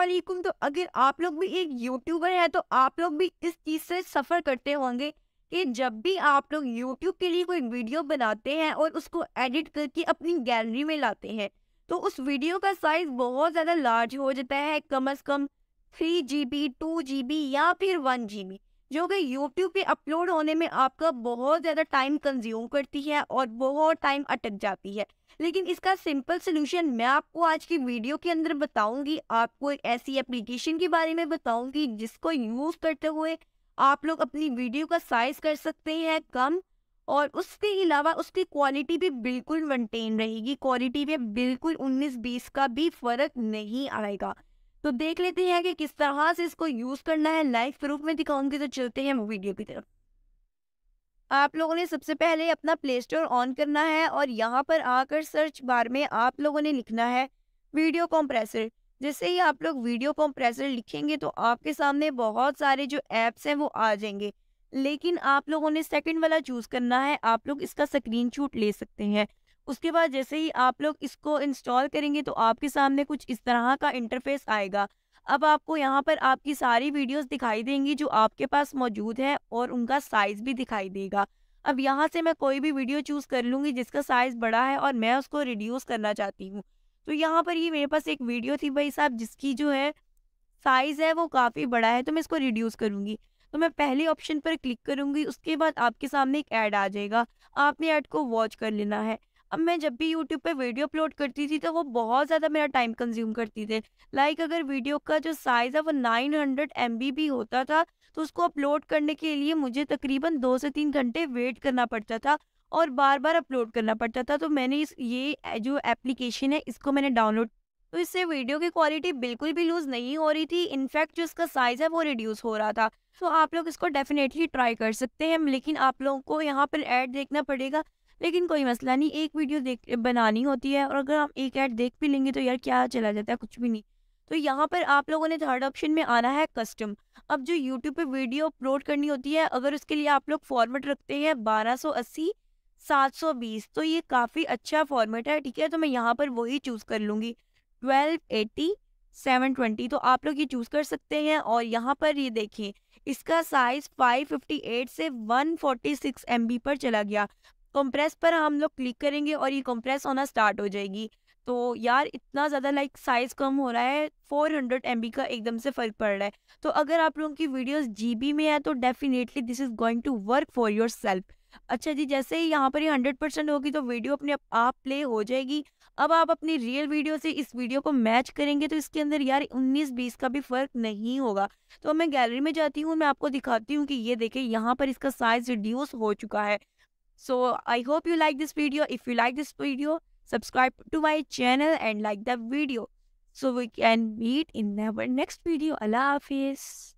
वालेकुम तो अगर आप लोग भी एक यूट्यूबर हैं तो आप लोग भी इस चीज़ से सफ़र करते होंगे कि जब भी आप लोग यूट्यूब के लिए कोई वीडियो बनाते हैं और उसको एडिट करके अपनी गैलरी में लाते हैं तो उस वीडियो का साइज़ बहुत ज़्यादा लार्ज हो जाता है कम अज़ कम three G B two G B या फिर वन जी बी जो कि यूट्यूब पे अपलोड होने में आपका बहुत ज़्यादा टाइम कंज्यूम करती है और बहुत टाइम अटक जाती है लेकिन इसका सिंपल सोल्यूशन मैं आपको आज की वीडियो के अंदर बताऊंगी आपको एक ऐसी एप्लीकेशन के बारे में बताऊंगी जिसको यूज़ करते हुए आप लोग अपनी वीडियो का साइज कर सकते हैं कम और उसके अलावा उसकी क्वालिटी भी बिल्कुल मेंटेन रहेगी क्वालिटी में बिल्कुल 19-20 का भी फ़र्क नहीं आएगा तो देख लेते हैं कि किस तरह से इसको यूज करना है लाइव प्रूफ में दिखाऊंगी तो चलते हैं वीडियो की तरफ आप लोगों ने सबसे पहले अपना प्ले स्टोर ऑन करना है और यहाँ पर आकर सर्च बार में आप लोगों ने लिखना है वीडियो कॉम्प्रेसर जैसे ही आप लोग वीडियो कॉम्प्रेसर लिखेंगे तो आपके सामने बहुत सारे जो एप्स हैं वो आ जाएंगे लेकिन आप लोगों ने सेकंड वाला चूज करना है आप लोग इसका स्क्रीन ले सकते हैं उसके बाद जैसे ही आप लोग इसको इंस्टॉल करेंगे तो आपके सामने कुछ इस तरह का इंटरफेस आएगा अब आपको यहाँ पर आपकी सारी वीडियोस दिखाई देंगी जो आपके पास मौजूद है और उनका साइज़ भी दिखाई देगा अब यहाँ से मैं कोई भी वीडियो चूज़ कर लूँगी जिसका साइज़ बड़ा है और मैं उसको रिड्यूस करना चाहती हूँ तो यहाँ पर ये मेरे पास एक वीडियो थी भाई साहब जिसकी जो है साइज़ है वो काफ़ी बड़ा है तो मैं इसको रिड्यूस करूँगी तो मैं पहले ऑप्शन पर क्लिक करूँगी उसके बाद आपके सामने एक ऐड आ जाएगा आपने ऐड को वॉच कर लेना है अब मैं जब भी यूट्यूब पे वीडियो अपलोड करती थी तो वो बहुत ज़्यादा मेरा टाइम कंज्यूम करती थे लाइक like अगर वीडियो का जो साइज़ है वो नाइन हंड्रेड एम बी भी होता था तो उसको अपलोड करने के लिए मुझे तकरीबन दो से तीन घंटे वेट करना पड़ता था और बार बार अपलोड करना पड़ता था तो मैंने इस ये जो एप्लीकेशन है इसको मैंने डाउनलोड तो इससे वीडियो की क्वालिटी बिल्कुल भी लूज़ नहीं हो रही थी इनफैक्ट जो इसका साइज़ है वो रिड्यूस हो रहा था तो आप लोग इसको डेफिनेटली ट्राई कर सकते हैं लेकिन आप लोगों को यहाँ पर ऐड देखना पड़ेगा लेकिन कोई मसला नहीं एक वीडियो देख बनानी होती है और अगर आप एक ऐड देख भी लेंगे तो यार क्या चला जाता है कुछ भी नहीं तो यहाँ पर आप लोगों ने थर्ड ऑप्शन में आना है कस्टम अब जो यूट्यूब पे वीडियो अपलोड करनी होती है अगर उसके लिए आप लोग फॉर्मेट रखते हैं सौ 720 तो ये काफ़ी अच्छा फॉर्मेट है ठीक है तो मैं यहाँ पर वही चूज़ कर लूँगी 1280 720 तो आप लोग ये चूज़ कर सकते हैं और यहाँ पर ये देखिए इसका साइज 558 से 146 MB पर चला गया कंप्रेस पर हम लोग क्लिक करेंगे और ये कंप्रेस होना स्टार्ट हो जाएगी तो यार इतना ज़्यादा लाइक साइज़ कम हो रहा है 400 हंड्रेड का एकदम से फ़र्क पड़ रहा है तो अगर आप लोगों की वीडियोस जीबी में है तो definitely this is going to work for yourself अच्छा जी जैसे ही यहाँ पर ही हंड्रेड परसेंट होगी तो वीडियो अपने आप प्ले हो जाएगी अब आप अपनी रियल वीडियो से इस वीडियो को मैच करेंगे तो इसके अंदर यार उन्नीस बीस का भी फर्क नहीं होगा तो मैं गैलरी में जाती हूँ मैं आपको दिखाती हूँ कि ये देखें यहाँ पर इसका साइज रिड्यूस हो चुका है So I hope you like this video. If you like this video, subscribe to my channel and like the video. So we can meet in our next video. Allah Hafiz.